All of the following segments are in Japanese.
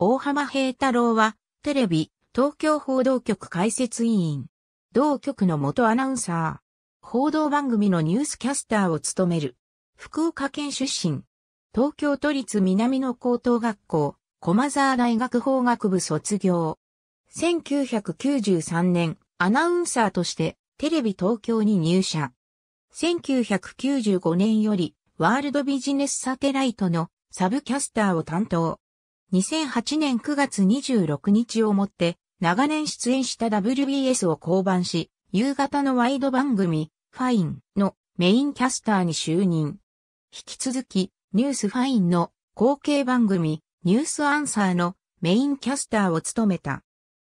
大浜平太郎は、テレビ、東京報道局解説委員。同局の元アナウンサー。報道番組のニュースキャスターを務める。福岡県出身。東京都立南の高等学校、駒沢大学法学部卒業。1993年、アナウンサーとしてテレビ東京に入社。1995年よりワールドビジネスサテライトのサブキャスターを担当。2008年9月26日をもって、長年出演した WBS を降板し、夕方のワイド番組、ファインのメインキャスターに就任。引き続き、ニュースファインの後継番組、ニュースアンサーのメインキャスターを務めた。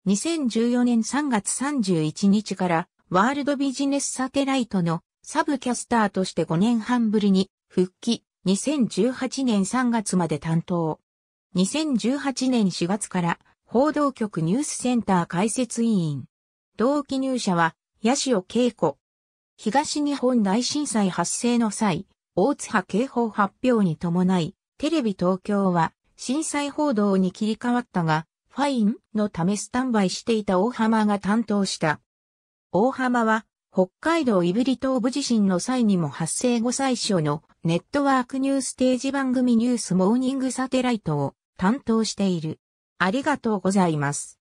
2014年3月31日からワールドビジネスサテライトのサブキャスターとして5年半ぶりに復帰2018年3月まで担当。2018年4月から報道局ニュースセンター開設委員。同期入社は、八代恵子。東日本大震災発生の際、大津波警報発表に伴い、テレビ東京は震災報道に切り替わったが、ファインのためスタンバイしていた大浜が担当した。大浜は、北海道胆振東部地震の際にも発生後最初のネットワークニューステージ番組ニュースモーニングサテライトを担当している。ありがとうございます。